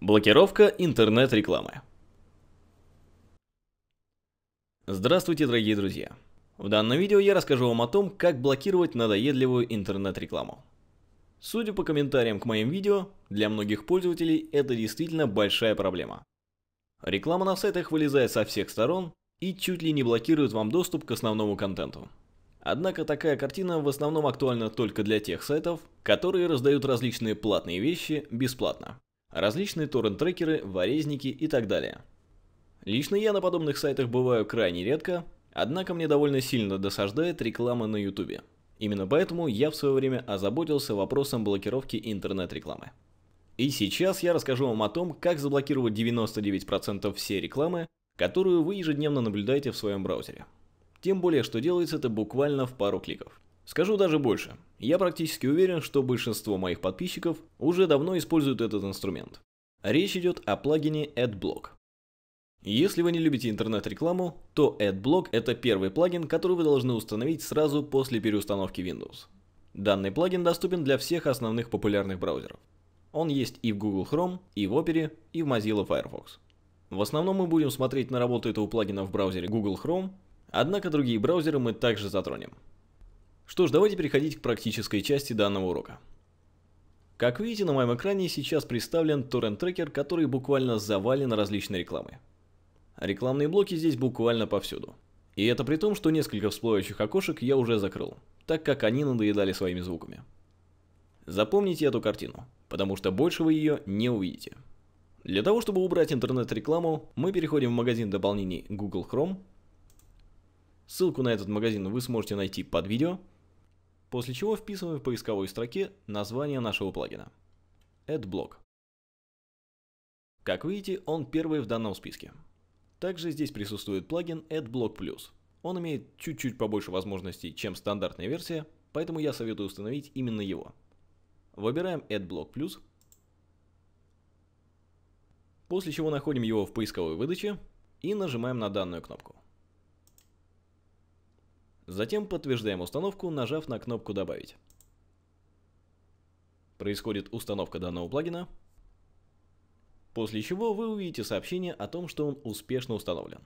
Блокировка интернет-рекламы. Здравствуйте, дорогие друзья! В данном видео я расскажу вам о том, как блокировать надоедливую интернет-рекламу. Судя по комментариям к моим видео, для многих пользователей это действительно большая проблема. Реклама на сайтах вылезает со всех сторон и чуть ли не блокирует вам доступ к основному контенту. Однако такая картина в основном актуальна только для тех сайтов, которые раздают различные платные вещи бесплатно различные торрент-трекеры, ворезники и так далее. Лично я на подобных сайтах бываю крайне редко, однако мне довольно сильно досаждает реклама на ютубе. Именно поэтому я в свое время озаботился вопросом блокировки интернет-рекламы. И сейчас я расскажу вам о том, как заблокировать 99% всей рекламы, которую вы ежедневно наблюдаете в своем браузере. Тем более, что делается это буквально в пару кликов. Скажу даже больше. Я практически уверен, что большинство моих подписчиков уже давно используют этот инструмент. Речь идет о плагине AdBlock. Если вы не любите интернет-рекламу, то AdBlock – это первый плагин, который вы должны установить сразу после переустановки Windows. Данный плагин доступен для всех основных популярных браузеров. Он есть и в Google Chrome, и в Opera, и в Mozilla Firefox. В основном мы будем смотреть на работу этого плагина в браузере Google Chrome, однако другие браузеры мы также затронем. Что ж, давайте переходить к практической части данного урока. Как видите, на моем экране сейчас представлен торрент-трекер, который буквально завален различной рекламой. Рекламные блоки здесь буквально повсюду. И это при том, что несколько всплывающих окошек я уже закрыл, так как они надоедали своими звуками. Запомните эту картину, потому что больше вы ее не увидите. Для того, чтобы убрать интернет-рекламу, мы переходим в магазин дополнений Google Chrome. Ссылку на этот магазин вы сможете найти под видео – После чего вписываем в поисковой строке название нашего плагина. AdBlock. Как видите, он первый в данном списке. Также здесь присутствует плагин AdBlock Plus. Он имеет чуть-чуть побольше возможностей, чем стандартная версия, поэтому я советую установить именно его. Выбираем AdBlock Plus, после чего находим его в поисковой выдаче и нажимаем на данную кнопку. Затем подтверждаем установку, нажав на кнопку «Добавить». Происходит установка данного плагина, после чего вы увидите сообщение о том, что он успешно установлен.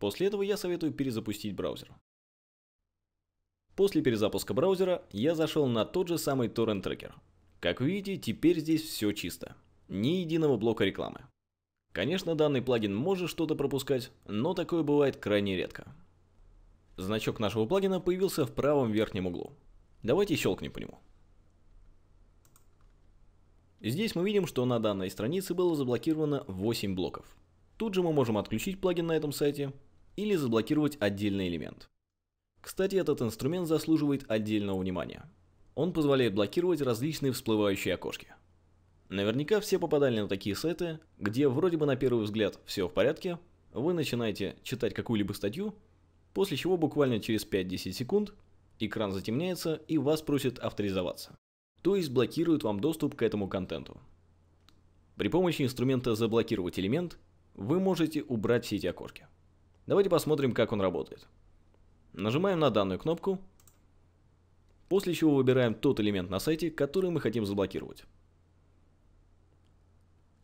После этого я советую перезапустить браузер. После перезапуска браузера я зашел на тот же самый Torrent Tracker. Как видите, теперь здесь все чисто. Ни единого блока рекламы. Конечно, данный плагин может что-то пропускать, но такое бывает крайне редко. Значок нашего плагина появился в правом верхнем углу. Давайте щелкнем по нему. Здесь мы видим, что на данной странице было заблокировано 8 блоков. Тут же мы можем отключить плагин на этом сайте или заблокировать отдельный элемент. Кстати, этот инструмент заслуживает отдельного внимания. Он позволяет блокировать различные всплывающие окошки. Наверняка все попадали на такие сайты, где вроде бы на первый взгляд все в порядке, вы начинаете читать какую-либо статью, После чего буквально через 5-10 секунд экран затемняется и вас просит авторизоваться. То есть блокируют вам доступ к этому контенту. При помощи инструмента «Заблокировать элемент» вы можете убрать все эти окошки. Давайте посмотрим, как он работает. Нажимаем на данную кнопку, после чего выбираем тот элемент на сайте, который мы хотим заблокировать.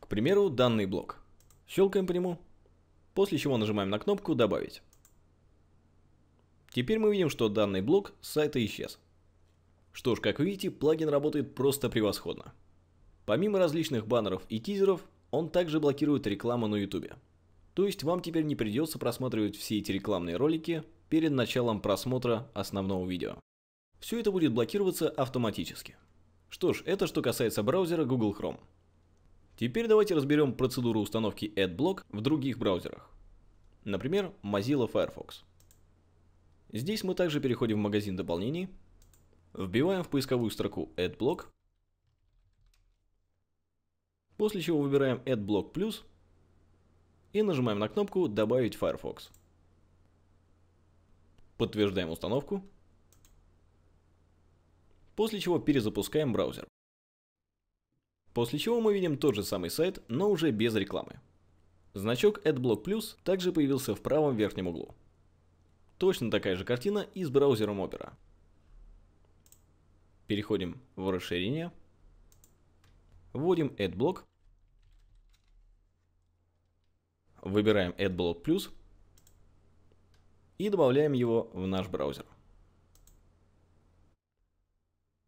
К примеру, данный блок. Щелкаем по нему, после чего нажимаем на кнопку «Добавить». Теперь мы видим, что данный блок сайта исчез. Что ж, как видите, плагин работает просто превосходно. Помимо различных баннеров и тизеров, он также блокирует рекламу на YouTube. То есть вам теперь не придется просматривать все эти рекламные ролики перед началом просмотра основного видео. Все это будет блокироваться автоматически. Что ж, это что касается браузера Google Chrome. Теперь давайте разберем процедуру установки AdBlock в других браузерах. Например, Mozilla Firefox. Здесь мы также переходим в магазин дополнений, вбиваем в поисковую строку AdBlock, после чего выбираем AdBlock Plus и нажимаем на кнопку «Добавить Firefox». Подтверждаем установку, после чего перезапускаем браузер. После чего мы видим тот же самый сайт, но уже без рекламы. Значок AdBlock Plus также появился в правом верхнем углу. Точно такая же картина и с браузером Opera. Переходим в расширение. Вводим AdBlock. Выбираем AdBlock Plus. И добавляем его в наш браузер.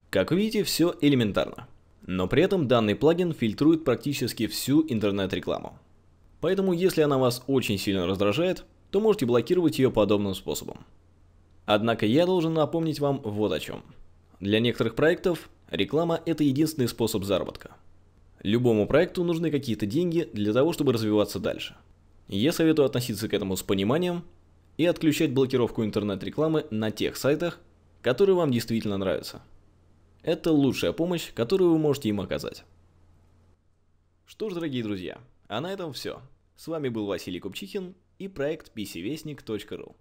Как видите, все элементарно. Но при этом данный плагин фильтрует практически всю интернет-рекламу. Поэтому если она вас очень сильно раздражает, то можете блокировать ее подобным способом. Однако я должен напомнить вам вот о чем. Для некоторых проектов реклама – это единственный способ заработка. Любому проекту нужны какие-то деньги для того, чтобы развиваться дальше. Я советую относиться к этому с пониманием и отключать блокировку интернет-рекламы на тех сайтах, которые вам действительно нравятся. Это лучшая помощь, которую вы можете им оказать. Что ж, дорогие друзья, а на этом все. С вами был Василий Купчихин и проект pcvestник.ru.